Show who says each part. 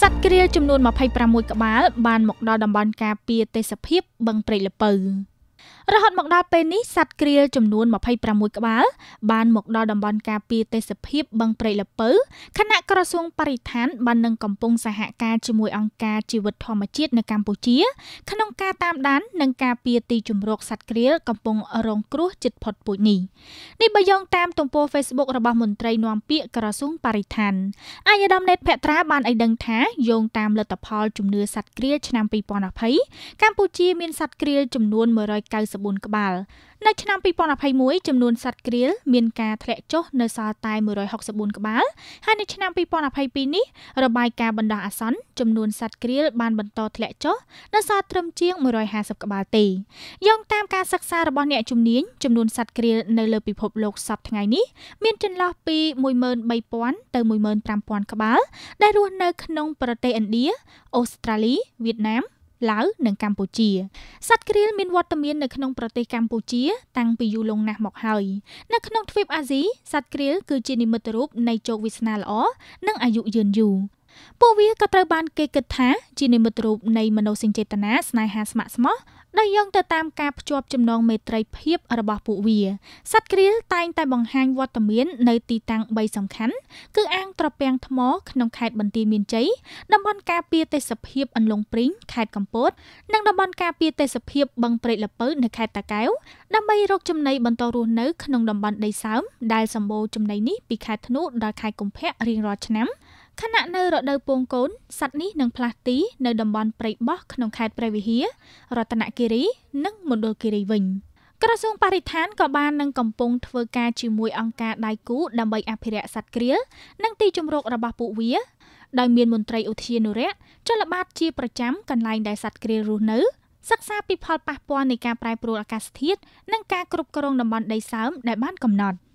Speaker 1: សត្វក្រៀលចំនួន26ក្បាលបានមកដល់តំបន់ការពារទេសភាពបឹងព្រែកលពៅរហូតមកដល់ពេលនេះសត្វក្រៀលចំនួន26ក្បាលបានមកដល់តំបន់ការពារទេសភាពបឹងព្រៃលពៅខណៈក្រសួងបរិស្ថាន បាននឹងកំពុងសហការជាមួយអង្គការជីវិតធម្មជាតិនៅកម្ពុជា ក្នុងការតាមដាននិងការពារទីជម្រកសត្វក្រៀលកំពុងរងគ្រោះជិតផុតពូជនេះនេះបើយោងតាមទំព័រ Facebook របស់មន្ត្រីនាំពាក្យក្រសួងបរិស្ថានអាយដាមណេតភត្រាបានឲ្យដឹងថាយោងតាមលទ្ធផល ជំនឿសត្វក្រៀលឆ្នាំ2020កម្ពុជាមានសត្វក្រៀលចំនួន100 94ក្បាលនៅឆ្នាំ2021ចំនួនសត្វក្រៀលមានការធ្លាក់ចុះ នៅសល់តែ164ក្បាលហើយនៅឆ្នាំ2022នេះរបាយការណ៍បណ្ដោះអាសន្នចំនួន សត្វក្រៀលបានបន្តធ្លាក់ចុះនៅសល់ត្រឹមជាង150ក្បាលទេយោងតាមការសិក្សារបស់អ្នកជំនាញចំនួនសត្វក្រៀលនៅលើពិភពលោកសប្តាហ៍ថ្ងៃនេះមានចន្លោះពី13000ទៅ15000ក្បាលដែលរស់នៅក្នុង ប្រទេសឥណ្ឌាអូស្ត្រាលីវៀតណាមឡាវនិងកម្ពុជាសត្វក្រៀលមានវត្តមាននៅក្នុងប្រទេសកម្ពុជាតាំងពីយូរលង់ណាស់មកហើយនៅក្នុងទ្វីបអាស៊ីសត្វក្រៀលគឺជានិមិត្តរូបនៃជោគវាសនាល្អនិងអាយុយឺនយូរពួកវាក៏ត្រូវបានគេគិតថាជានិមិត្តរូប នៃមនោសញ្ចេតនាស្នេហាស្ម័គ្រស្មោះដែលយោងទៅតាម ការភ្ជាប់ចំណងមេត្រីភាពរបស់ពួកវាសត្វក្រៀលតែងតែ បង្ហាញវត្តមាននៅទីតាំង3សំខាន់គឺអាងត្រពាំងថ្ម ក្នុងខេត្តបន្ទាយមានជ័យតំបន់ការពារទេសភាពអន្លង់ព្រីងខេត្តកំពតនិងតំបន់ការពារទេសភាពបឹងព្រែកលពៅនៅខេត្តតាកែវដើម្បីរកចំណីបន្តរស់នៅក្នុងតំបន់ដីសើមដែលសម្បូរចំណីនេះពីខែធ្នូដល់ខែកុម្ភៈរៀងរាល់ឆ្នាំខណៈនៅរដូវពងកូនសត្វនេះនឹងផ្លាស់ទីនៅតំបន់ព្រៃបោះក្នុងខេត្តព្រះវិហាររតនគិរីនិងមណ្ឌលគិរីវិញក្រសួងបរិស្ថានក៏បាននឹងកំពុងធ្វើការជាមួយអង្គការដៃគូ ដើម្បីអភិរក្សសត្វក្រៀលនិងទីជម្រករបស់ពួកវាដោយមានមន្ត្រីឧទ្យានុរក្សចលបាតជាប្រចាំកន្លែងដែលសត្វក្រៀលរស់នៅសិក្សាពីផលប៉ះពាល់នៃការប្រែប្រួលអាកាសធាតុនិងការគ្រប់គ្រងតំបន់ដីសើមដែលបានកំណត់។